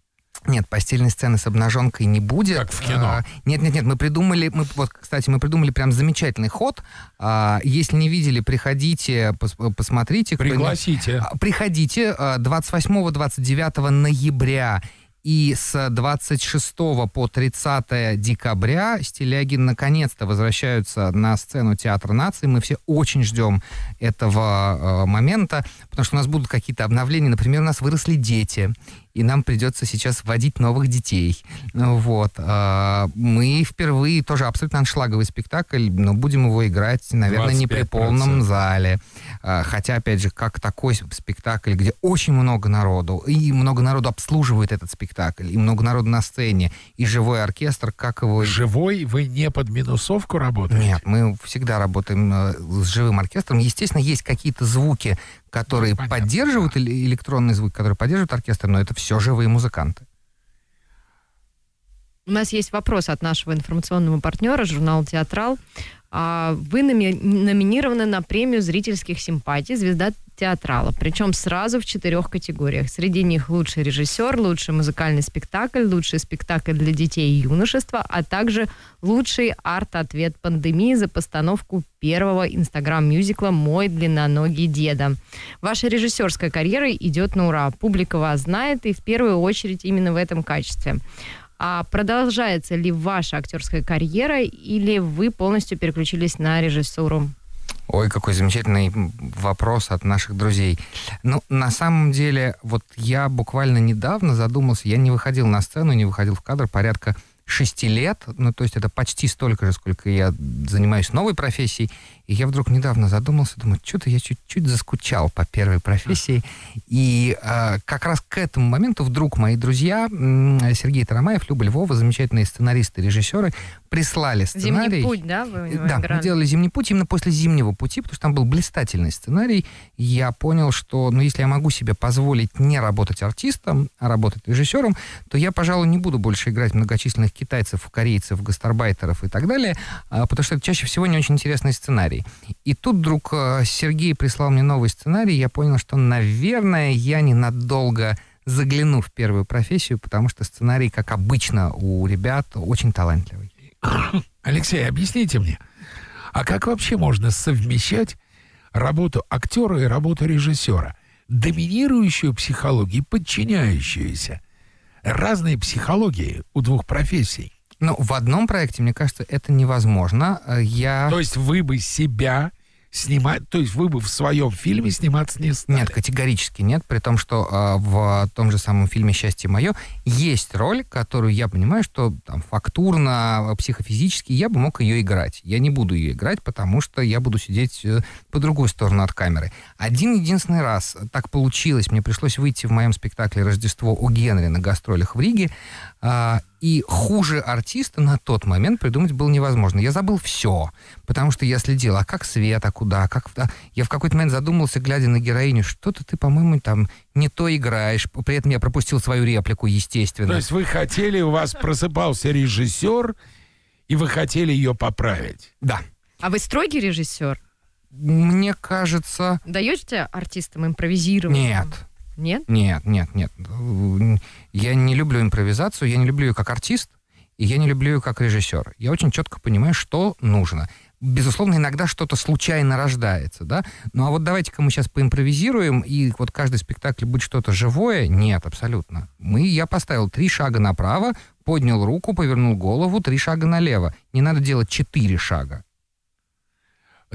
Нет, постельной сцены с обнаженкой не будет. Как в кино. А, нет, нет, нет, мы придумали, мы, вот, кстати, мы придумали прям замечательный ход. А, если не видели, приходите, пос, посмотрите. Пригласите. А, приходите 28-29 а, ноября и с 26 по 30 декабря Стилягин наконец-то возвращаются на сцену Театра нации. Мы все очень ждем этого э, момента, потому что у нас будут какие-то обновления. Например, у нас выросли дети и нам придется сейчас вводить новых детей. Ну вот. А, мы впервые тоже абсолютно аншлаговый спектакль, но будем его играть, наверное, не при полном зале. А, хотя, опять же, как такой спектакль, где очень много народу, и много народу обслуживает этот спектакль, и много народу на сцене, и живой оркестр, как его... Живой? Вы не под минусовку работаете? Нет, мы всегда работаем э, с живым оркестром. Естественно, есть какие-то звуки, которые ну, поддерживают да. электронный звук, которые поддерживают оркестр, но это все живые музыканты. У нас есть вопрос от нашего информационного партнера, журнал «Театрал». А, вы номинированы на премию зрительских симпатий «Звезда театрала», причем сразу в четырех категориях. Среди них лучший режиссер, лучший музыкальный спектакль, лучший спектакль для детей и юношества, а также лучший арт-ответ пандемии за постановку первого инстаграм-мюзикла «Мой длинноногий деда». Ваша режиссерская карьера идет на ура. Публика вас знает и в первую очередь именно в этом качестве. А продолжается ли ваша актерская карьера или вы полностью переключились на режиссуру? Ой, какой замечательный вопрос от наших друзей. Ну, на самом деле, вот я буквально недавно задумался, я не выходил на сцену, не выходил в кадр порядка шести лет, ну, то есть это почти столько же, сколько я занимаюсь новой профессией, и я вдруг недавно задумался, думаю, что-то я чуть-чуть заскучал по первой профессии, и э, как раз к этому моменту вдруг мои друзья, Сергей Тарамаев, Люба Львова, замечательные сценаристы, режиссеры, прислали сценарий. Зимний путь, да? Вы да, играли? мы делали зимний путь именно после зимнего пути, потому что там был блистательный сценарий. я понял, что ну, если я могу себе позволить не работать артистом, а работать режиссером, то я, пожалуй, не буду больше играть многочисленных китайцев, корейцев, гастарбайтеров и так далее, а, потому что это чаще всего не очень интересный сценарий. И тут вдруг а, Сергей прислал мне новый сценарий, я понял, что, наверное, я ненадолго загляну в первую профессию, потому что сценарий, как обычно у ребят, очень талантливый. Алексей, объясните мне, а как вообще можно совмещать работу актера и работу режиссера? Доминирующую психологию и подчиняющуюся. Разные психологии у двух профессий. Ну, в одном проекте, мне кажется, это невозможно. Э, я... То есть вы бы себя снимать, то есть вы бы в своем фильме сниматься не стали? Нет, категорически нет, при том, что э, в том же самом фильме «Счастье мое» есть роль, которую я понимаю, что там фактурно, а, психофизически я бы мог ее играть. Я не буду ее играть, потому что я буду сидеть э, по другую сторону от камеры. Один-единственный раз так получилось, мне пришлось выйти в моем спектакле «Рождество у Генри» на гастролях в Риге, э, и хуже артиста на тот момент придумать было невозможно. Я забыл все, потому что я следил, а как свет, а куда, а как... А, я в какой-то момент задумался, глядя на героиню, что-то ты, по-моему, там не то играешь. При этом я пропустил свою реплику, естественно. То есть вы хотели, у вас просыпался режиссер, и вы хотели ее поправить? Да. А вы строгий режиссер? Мне кажется... Даете артистам импровизировать? Нет, нет? Нет, нет, нет. Я не люблю импровизацию, я не люблю ее как артист, и я не люблю ее как режиссер. Я очень четко понимаю, что нужно. Безусловно, иногда что-то случайно рождается, да? Ну а вот давайте-ка мы сейчас поимпровизируем, и вот каждый спектакль будет что-то живое? Нет, абсолютно. Мы, я поставил три шага направо, поднял руку, повернул голову, три шага налево. Не надо делать четыре шага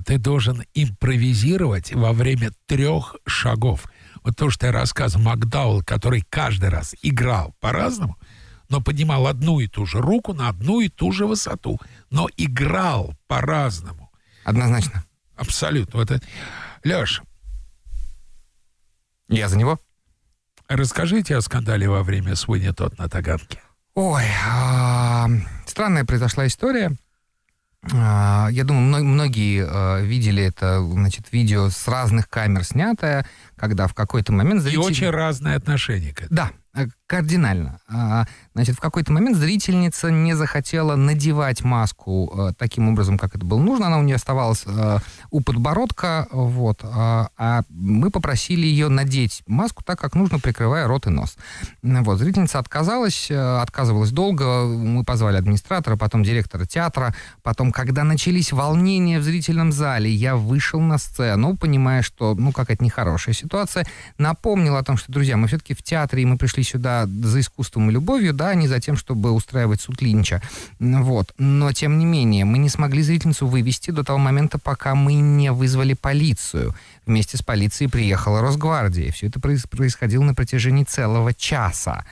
ты должен импровизировать во время трех шагов. Вот то, что я рассказывал Макдаул, который каждый раз играл по-разному, но поднимал одну и ту же руку на одну и ту же высоту, но играл по-разному. Однозначно. Абсолютно. Вот это... Леш. Я за него? Расскажите о скандале во время «Свой не тот» на Таганке. Ой, а, странная произошла история. А, я думаю, многие э, видели это, значит, видео с разных камер снятое, когда в какой-то момент... Зритель... И очень разные отношения к этому. Да, э, кардинально. А, Значит, в какой-то момент зрительница не захотела надевать маску э, таким образом, как это было нужно. Она у нее оставалась э, у подбородка, вот. Э, а мы попросили ее надеть маску так, как нужно, прикрывая рот и нос. Вот, зрительница отказалась, э, отказывалась долго. Мы позвали администратора, потом директора театра. Потом, когда начались волнения в зрительном зале, я вышел на сцену, понимая, что, ну, какая-то нехорошая ситуация. Напомнил о том, что, друзья, мы все-таки в театре, и мы пришли сюда за искусством и любовью, да, да не за тем, чтобы устраивать суд Линча. Вот. Но, тем не менее, мы не смогли зрительницу вывести до того момента, пока мы не вызвали полицию. Вместе с полицией приехала Росгвардия. Все это происходило на протяжении целого часа.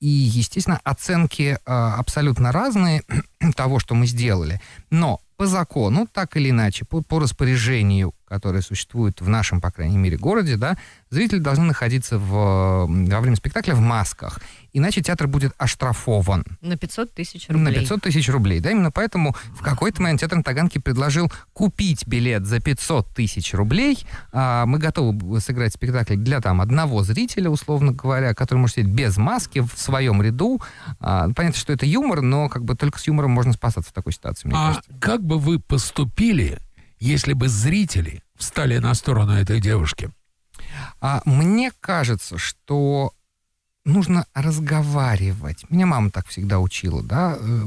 И, естественно, оценки э, абсолютно разные того, что мы сделали. Но по закону, так или иначе, по, по распоряжению которые существуют в нашем, по крайней мере, городе, да, зрители должны находиться в, во время спектакля в масках. Иначе театр будет оштрафован. На 500 тысяч рублей. На 500 тысяч рублей, да. Именно поэтому в какой-то момент театр Таганки предложил купить билет за 500 тысяч рублей. А, мы готовы сыграть спектакль для там одного зрителя, условно говоря, который может сидеть без маски в своем ряду. А, ну, понятно, что это юмор, но как бы только с юмором можно спасаться в такой ситуации, мне а кажется. как бы вы поступили, если бы зрители встали на сторону этой девушки? А, мне кажется, что нужно разговаривать. Меня мама так всегда учила, да. Э,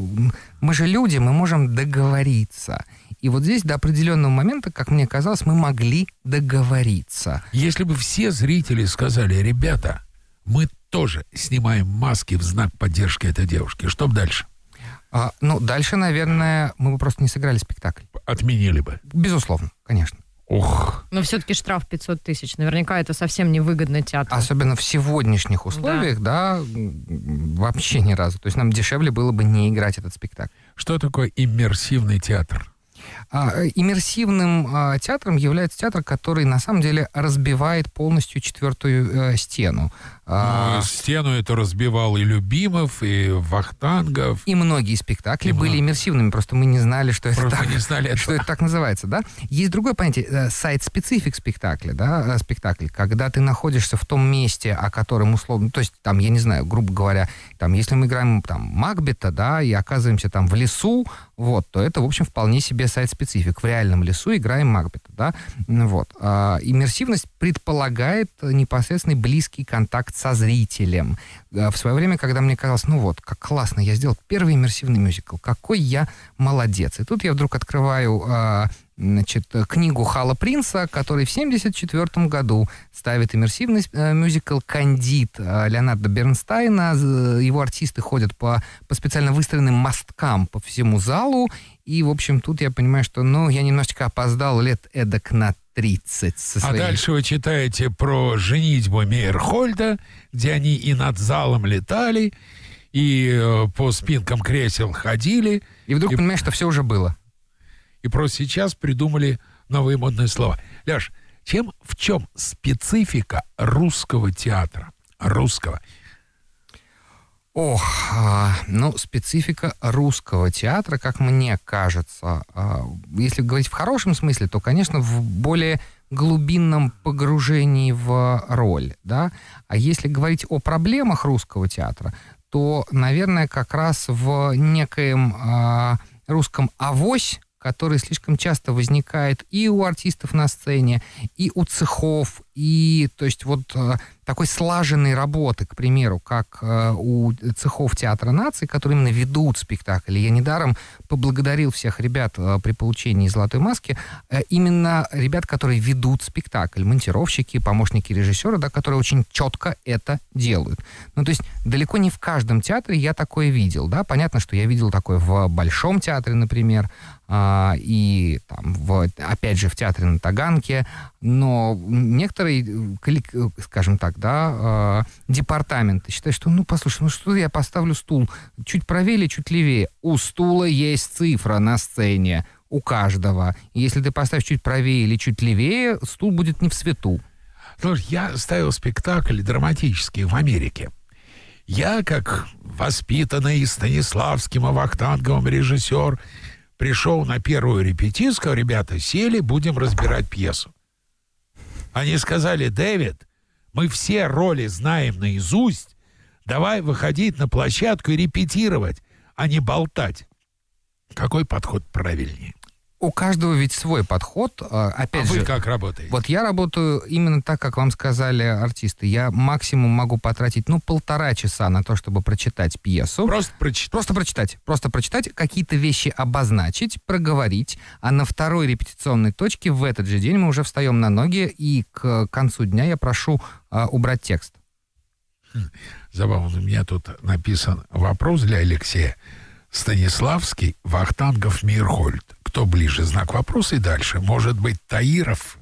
мы же люди, мы можем договориться. И вот здесь до определенного момента, как мне казалось, мы могли договориться. Если бы все зрители сказали, ребята, мы тоже снимаем маски в знак поддержки этой девушки, что дальше? А, ну, дальше, наверное, мы бы просто не сыграли спектакль. Отменили бы. Безусловно, конечно. Ох. Но все-таки штраф 500 тысяч. Наверняка это совсем невыгодно театру. Особенно в сегодняшних условиях, да. да, вообще ни разу. То есть нам дешевле было бы не играть этот спектакль. Что такое иммерсивный театр? А, иммерсивным а, театром является театр, который на самом деле разбивает полностью четвертую а, стену. А, а... стену это разбивал и Любимов, и Вахтангов. И многие спектакли и были много... иммерсивными, просто мы не знали, что это так, не знали что это так называется, да? Есть другое понятие, э, сайт-специфик спектакля, да, э, спектакль, когда ты находишься в том месте, о котором условно, то есть там, я не знаю, грубо говоря, там, если мы играем там Макбета, да, и оказываемся там в лесу, вот, то это, в общем, вполне себе сайт-специфик. В реальном лесу играем Макбета, да, вот. А, иммерсивность предполагает непосредственный близкий контакт со зрителем. Э, в свое время, когда мне казалось, ну вот, как классно, я сделал первый иммерсивный мюзикл, какой я молодец. И тут я вдруг открываю а, значит, книгу Хала Принца, который в 1974 году ставит иммерсивный э, мюзикл «Кандид» э, Леонарда Бернстайна. Его артисты ходят по, по специально выстроенным мосткам по всему залу. И, в общем, тут я понимаю, что, ну, я немножечко опоздал лет эдак на 30. Со а своей... А дальше вы читаете про женитьбу Мейерхольда, где они и над залом летали, и э, по спинкам кресел ходили. И вдруг и... понимаешь, что все уже было. И просто сейчас придумали новые модные слова. Ляш, чем, в чем специфика русского театра? Русского. Ох, а, ну, специфика русского театра, как мне кажется. А, если говорить в хорошем смысле, то, конечно, в более глубинном погружении в роль, да. А если говорить о проблемах русского театра, то, наверное, как раз в некоем э, русском авось, который слишком часто возникает и у артистов на сцене, и у цехов, и, то есть, вот э, такой слаженной работы, к примеру, как э, у цехов театра нации, которые именно ведут спектакль. Я недаром поблагодарил всех ребят э, при получении «Золотой маски», э, именно ребят, которые ведут спектакль, монтировщики, помощники режиссера, да, которые очень четко это делают. Ну, то есть далеко не в каждом театре я такое видел, да, понятно, что я видел такое в Большом театре, например, а, и там, в, опять же, в театре на Таганке, но некоторые, э, э, скажем так, да, э, департаменты считают, что, ну, послушай, ну что я поставлю стул чуть правее чуть левее? У стула есть цифра на сцене, у каждого. Если ты поставишь чуть правее или чуть левее, стул будет не в свету. Слушай, я ставил спектакль драматический в Америке. Я, как воспитанный Станиславским и Вахтанговым режиссер, пришел на первую репетицию, сказал, ребята, сели, будем разбирать пьесу. Они сказали, Дэвид, мы все роли знаем наизусть, давай выходить на площадку и репетировать, а не болтать. Какой подход правильнее? у каждого ведь свой подход. А, опять а же, вы как работаете? Вот я работаю именно так, как вам сказали артисты. Я максимум могу потратить, ну, полтора часа на то, чтобы прочитать пьесу. Просто прочитать? Просто прочитать. Просто прочитать, какие-то вещи обозначить, проговорить. А на второй репетиционной точке в этот же день мы уже встаем на ноги, и к концу дня я прошу э, убрать текст. Хм, забавно, у меня тут написан вопрос для Алексея. Станиславский, Вахтангов, Мирхольд кто ближе, знак вопроса и дальше. Может быть, Таиров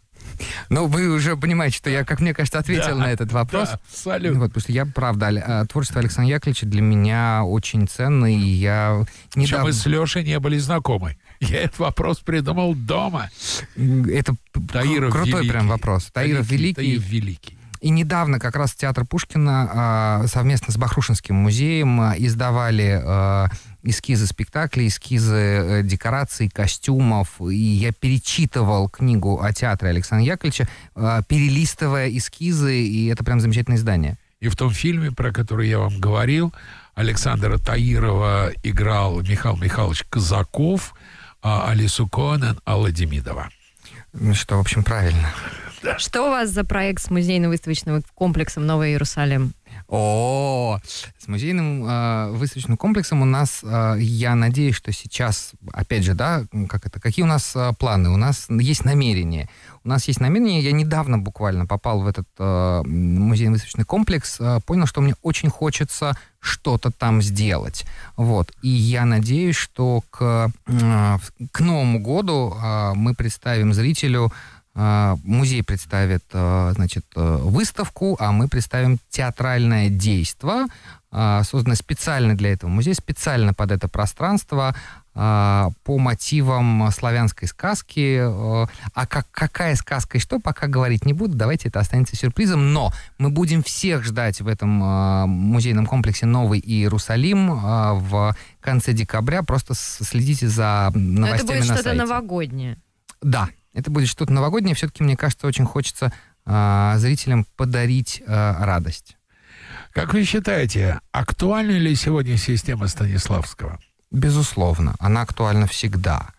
ну, вы уже понимаете, что я, как мне кажется, ответил да, на этот вопрос. Да, салют. Ну вот, потому что я, правда, а, творчество Александра Яковлевича для меня очень ценно, и я не. Чем вы с Лешей не были знакомы. Я этот вопрос придумал дома. Это Таиров крутой великий. прям вопрос. Таиров, Таиров Великий. Таиров Великий. И недавно как раз Театр Пушкина а, совместно с Бахрушинским музеем а, издавали эскизы спектаклей, эскизы э, декораций, костюмов. И я перечитывал книгу о театре Александра Яковлевича, э, перелистывая эскизы, и это прям замечательное издание. И в том фильме, про который я вам говорил, Александра Таирова играл Михаил Михайлович Казаков, а Алису Конан Алла Демидова. Ну что, в общем, правильно. Что у вас за проект с музейно-выставочным комплексом «Новый Иерусалим»? О, с музейным э, выставочным комплексом у нас, э, я надеюсь, что сейчас, опять же, да, как это, какие у нас э, планы? У нас есть намерение. У нас есть намерение. Я недавно буквально попал в этот э, музейно-выставочный комплекс, э, понял, что мне очень хочется что-то там сделать. Вот. И я надеюсь, что к, э, к Новому году э, мы представим зрителю а, музей представит, а, значит, э, выставку, а мы представим театральное действо, а, созданное специально для этого музея, специально под это пространство, по мотивам славянской сказки. Э, а как, какая сказка и что, пока говорить не буду. Давайте это останется сюрпризом. Но мы будем всех ждать в этом музейном комплексе «Новый Иерусалим» в конце декабря. Просто следите за новостями на сайте. Это будет что-то новогоднее. Да, это будет что-то новогоднее. Все-таки, мне кажется, очень хочется э, зрителям подарить э, радость. Как вы считаете, актуальна ли сегодня система Станиславского? Безусловно, она актуальна всегда.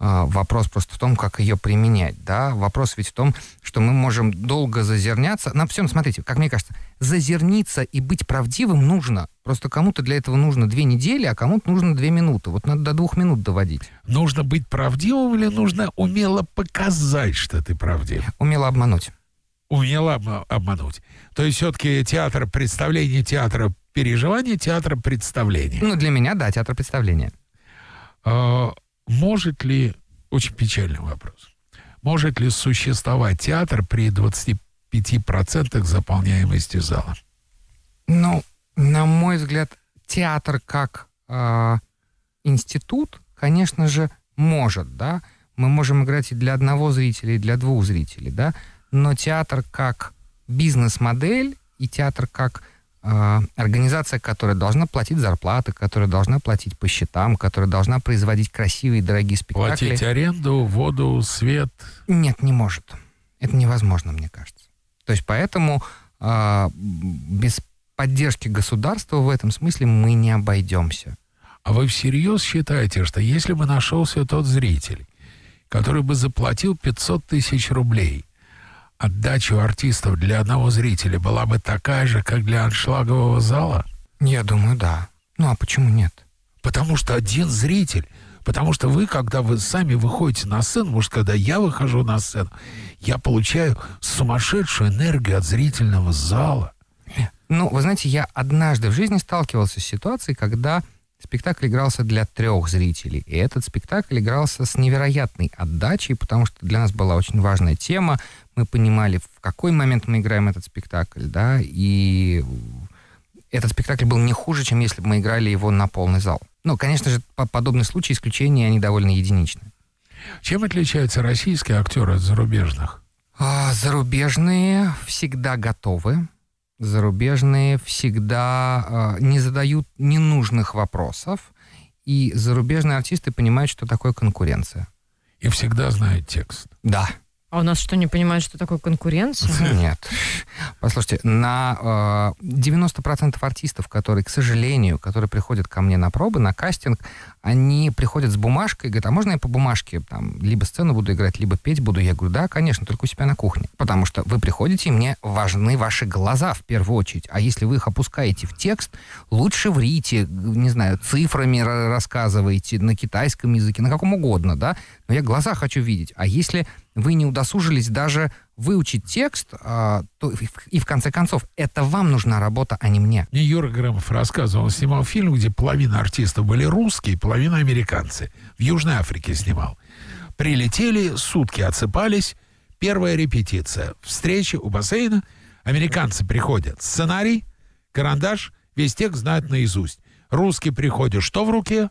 А, вопрос просто в том, как ее применять, да. Вопрос ведь в том, что мы можем долго зазерняться. На всем, смотрите, как мне кажется, зазерниться и быть правдивым нужно. Просто кому-то для этого нужно две недели, а кому-то нужно две минуты. Вот надо до двух минут доводить. Нужно быть правдивым или нужно умело показать, что ты правдив? Умело обмануть. Умело обмануть. То есть все-таки театр представления, театра переживания, театра представления. Ну, для меня, да, театр представления. А, может ли, очень печальный вопрос, может ли существовать театр при 25% заполняемости зала? Ну, на мой взгляд, театр как э, институт, конечно же, может, да. Мы можем играть и для одного зрителя, и для двух зрителей, да. Но театр как бизнес-модель и театр как Э, организация, которая должна платить зарплаты, которая должна платить по счетам, которая должна производить красивые дорогие спектакли. Платить аренду, воду, свет? Нет, не может. Это невозможно, мне кажется. То есть поэтому э, без поддержки государства в этом смысле мы не обойдемся. А вы всерьез считаете, что если бы нашелся тот зритель, который бы заплатил 500 тысяч рублей, отдача у артистов для одного зрителя была бы такая же, как для аншлагового зала? Я думаю, да. Ну а почему нет? Потому что один зритель. Потому что вы, когда вы сами выходите на сцену, может, когда я выхожу на сцену, я получаю сумасшедшую энергию от зрительного зала. Ну, вы знаете, я однажды в жизни сталкивался с ситуацией, когда Спектакль игрался для трех зрителей, и этот спектакль игрался с невероятной отдачей, потому что для нас была очень важная тема. Мы понимали, в какой момент мы играем этот спектакль, да, и этот спектакль был не хуже, чем если бы мы играли его на полный зал. Ну, конечно же, по подобные случаи исключения, они довольно единичны. Чем отличаются российские актеры от зарубежных? А, зарубежные всегда готовы зарубежные всегда э, не задают ненужных вопросов, и зарубежные артисты понимают, что такое конкуренция. И всегда знают текст. Да. А у нас что, не понимают, что такое конкуренция? Нет. Послушайте, на э, а, 90% артистов, которые, к сожалению, которые приходят ко мне на пробы, на кастинг, они приходят с бумажкой и говорят, а можно я по бумажке там либо сцену буду играть, либо петь буду? Я говорю, да, конечно, только у себя на кухне. Потому что вы приходите, и мне важны ваши глаза в первую очередь. А если вы их опускаете в текст, лучше врите, не знаю, цифрами рассказывайте, на китайском языке, на каком угодно, да? Но я глаза хочу видеть. А если вы не удосужились даже выучить текст, а, то, и, и в конце концов, это вам нужна работа, а не мне. Мне Юра Громов рассказывал, он снимал фильм, где половина артистов были русские, половина американцы. В Южной Африке снимал. Прилетели, сутки отсыпались, первая репетиция. Встреча у бассейна, американцы приходят, сценарий, карандаш, весь текст знают наизусть. Русский приходит, что в руке?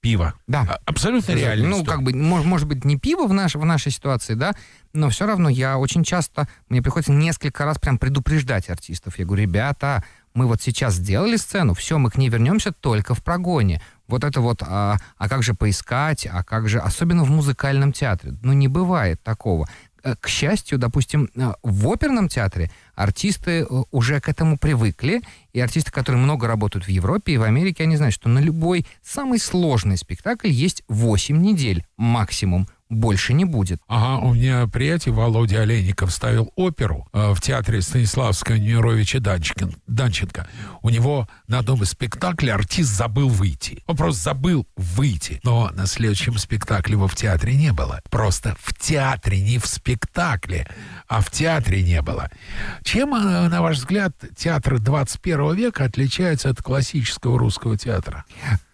пиво. Да. А, абсолютно э, реально. Ну, как бы, может, может быть, не пиво в, наш, в нашей ситуации, да, но все равно я очень часто, мне приходится несколько раз прям предупреждать артистов. Я говорю, ребята, мы вот сейчас сделали сцену, все, мы к ней вернемся только в прогоне. Вот это вот, а, а как же поискать, а как же, особенно в музыкальном театре, ну не бывает такого. Э, к счастью, допустим, э, в оперном театре артисты э, уже к этому привыкли, и артисты, которые много работают в Европе и в Америке, они знают, что на любой самый сложный спектакль есть 8 недель максимум больше не будет. Ага, у меня приятель Володя Олейников ставил оперу э, в театре Станиславского Немировича Данченко, Данченко. У него на одном из спектаклей артист забыл выйти. Он просто забыл выйти. Но на следующем спектакле его в театре не было. Просто в театре, не в спектакле, а в театре не было. Чем, э, на ваш взгляд, театр 21 века отличается от классического русского театра?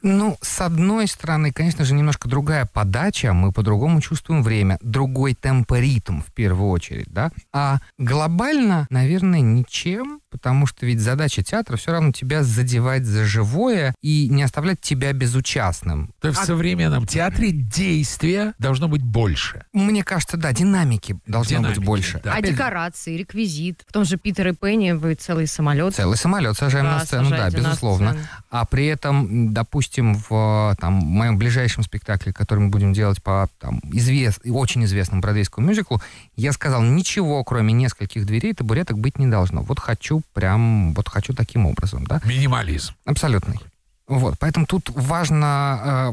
Ну, с одной стороны, конечно же, немножко другая подача, мы по-другому чувствуем время, другой темпоритм в первую очередь, да. А глобально, наверное, ничем, потому что ведь задача театра все равно тебя задевать за живое и не оставлять тебя безучастным. То есть а... в современном театре действия должно быть больше. Мне кажется, да, динамики должно динамики, быть больше. Да. А Опять... декорации, реквизит. В том же Питер и Пенни вы целый самолет. Целый самолет сажаем да, на сцену, да, безусловно. Сцену. А при этом, допустим, допустим, в э, там, моем ближайшем спектакле, который мы будем делать по там, извест... очень известному бродвейскому мюзиклу, я сказал, ничего, кроме нескольких дверей, табуреток быть не должно. Вот хочу прям, вот хочу таким образом. Да? Минимализм. Абсолютный. Вот, поэтому тут важно, э,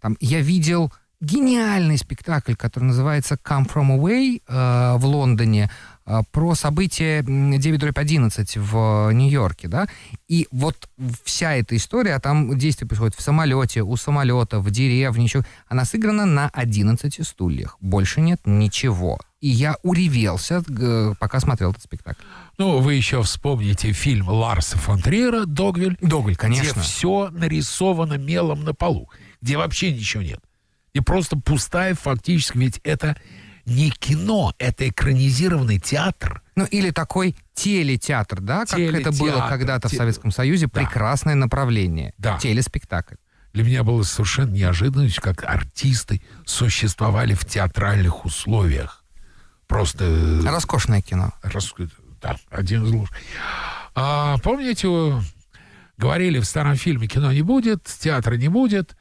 там, я видел гениальный спектакль, который называется «Come from away» э, в Лондоне, Э, про событие события 11 в э, Нью-Йорке, да, и вот вся эта история, там действие происходит в самолете, у самолета, в деревне, еще, она сыграна на 11 стульях, больше нет ничего. И я уревелся, пока смотрел этот спектакль. Ну, вы еще вспомните фильм Ларса фон Триера «Догвиль». «Догвиль», конечно. Где все нарисовано мелом на полу, где вообще ничего нет. И просто пустая фактически, ведь это не кино, это экранизированный театр. Ну или такой телетеатр, да, телетеатр, как это было когда-то те... в Советском Союзе, да. прекрасное направление. Да. Телеспектакль. Для меня было совершенно неожиданностью, как артисты существовали в театральных условиях. Просто... Э, Роскошное кино. Рос... Да, один из лучших. А, помните, говорили в старом фильме кино не будет, театра не будет,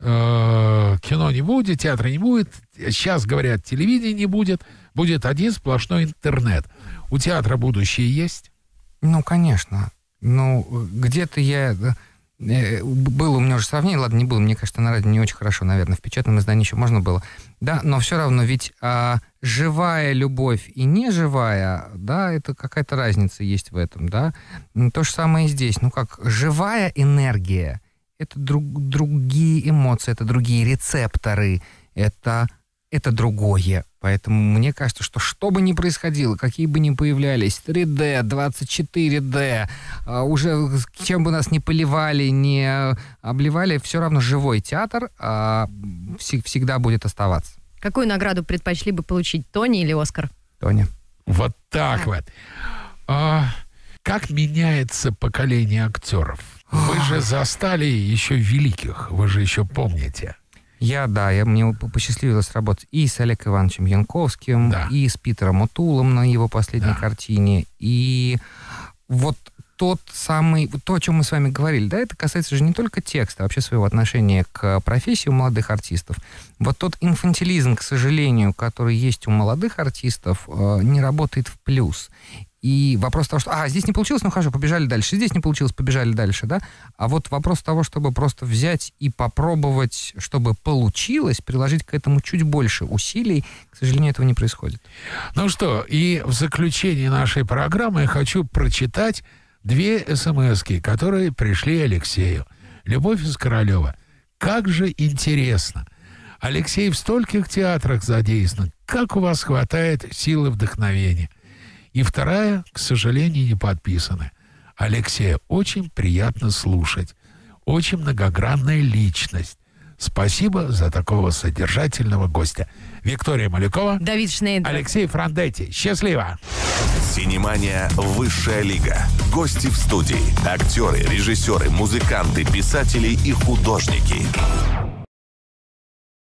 э, кино не будет, театра не будет, сейчас, говорят, телевидения не будет, будет один сплошной интернет. У театра будущее есть? Ну, конечно. Ну, где-то я... Э, э, было у меня уже сравнение, ладно, не было, мне кажется, на радио не очень хорошо, наверное, в печатном издании еще можно было. Да, но все равно ведь а, живая любовь и неживая, да, это какая-то разница есть в этом, да. Ну, то же самое и здесь. Ну как, живая энергия, это друг, другие эмоции, это другие рецепторы, это это другое. Поэтому мне кажется, что что бы ни происходило, какие бы ни появлялись, 3D, 24D, а, уже чем бы нас не поливали, не обливали, все равно живой театр а, всегда будет оставаться. Какую награду предпочли бы получить, Тони или Оскар? Тони. Вот так вот. А, как меняется поколение актеров? Вы же застали еще великих, вы же еще помните. Я, да, я, мне посчастливилось работать и с Олегом Ивановичем Янковским, да. и с Питером Утулом на его последней да. картине, и вот тот самый, то, о чем мы с вами говорили, да, это касается же не только текста, а вообще своего отношения к профессии у молодых артистов. Вот тот инфантилизм, к сожалению, который есть у молодых артистов, э, не работает в плюс. И вопрос того, что, а, здесь не получилось, ну хорошо, побежали дальше. Здесь не получилось, побежали дальше, да? А вот вопрос того, чтобы просто взять и попробовать, чтобы получилось, приложить к этому чуть больше усилий, к сожалению, этого не происходит. Ну что, и в заключении нашей программы я хочу прочитать две смс которые пришли Алексею. Любовь из Королева. Как же интересно! Алексей в стольких театрах задействован. Как у вас хватает силы вдохновения? И вторая, к сожалению, не подписаны. Алексея очень приятно слушать. Очень многогранная личность. Спасибо за такого содержательного гостя. Виктория Малюкова. Давид Шнейдер. Алексей Франдетти. Счастливо. Синемания «Высшая лига». Гости в студии. Актеры, режиссеры, музыканты, писатели и художники.